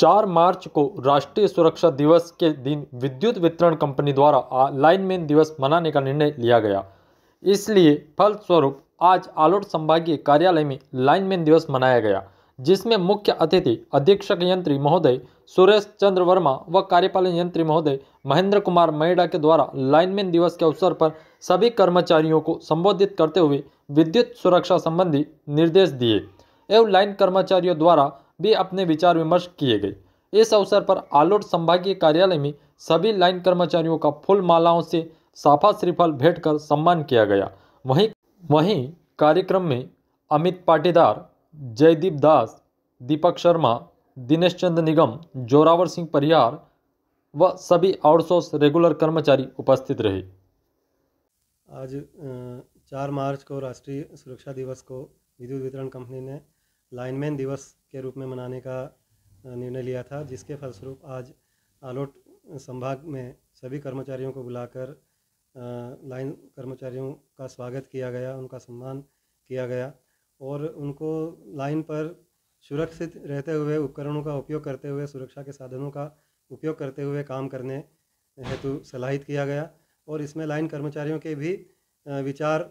चार मार्च को राष्ट्रीय सुरक्षा दिवस के दिन विद्युत वितरण कंपनी द्वारा लाइनमैन दिवस मनाने का निर्णय लिया गया इसलिए फलस्वरूप आज आलोट संभागीय कार्यालय में लाइनमैन दिवस मनाया गया जिसमें मुख्य अतिथि अधीक्षक यंत्री महोदय सुरेश चंद्र वर्मा व कार्यपालन यंत्री महोदय महेंद्र कुमार मैडा के द्वारा लाइनमैन दिवस के अवसर पर सभी कर्मचारियों को संबोधित करते हुए विद्युत सुरक्षा संबंधी निर्देश दिए एवं लाइन कर्मचारियों द्वारा भी अपने विचार विमर्श किए गए इस अवसर पर आलोट संभागीय कार्यालय में सभी लाइन कर्मचारियों का फूल मालाओं से साफा श्रीफल भेंट कर सम्मान किया गया वहीं वहीं कार्यक्रम में अमित पाटीदार जयदीप दास दीपक शर्मा दिनेश चंद निगम जोरावर सिंह परियार व सभी आउटसोर्स रेगुलर कर्मचारी उपस्थित रहे आज चार मार्च को राष्ट्रीय सुरक्षा दिवस को विद्युत वितरण कंपनी ने लाइनमैन दिवस के रूप में मनाने का निर्णय लिया था जिसके फलस्वरूप आज आलोट संभाग में सभी कर्मचारियों को बुलाकर लाइन कर्मचारियों का स्वागत किया गया उनका सम्मान किया गया और उनको लाइन पर सुरक्षित रहते हुए उपकरणों का उपयोग करते हुए सुरक्षा के साधनों का उपयोग करते हुए काम करने हेतु सलाहित किया गया और इसमें लाइन कर्मचारियों के भी विचार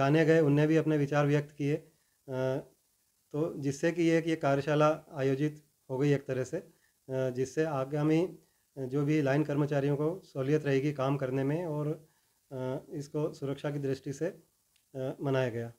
जाने गए उनने भी अपने विचार व्यक्त किए तो जिससे कि एक ये कार्यशाला आयोजित हो गई एक तरह से जिससे आगामी जो भी लाइन कर्मचारियों को सहूलियत रहेगी काम करने में और इसको सुरक्षा की दृष्टि से मनाया गया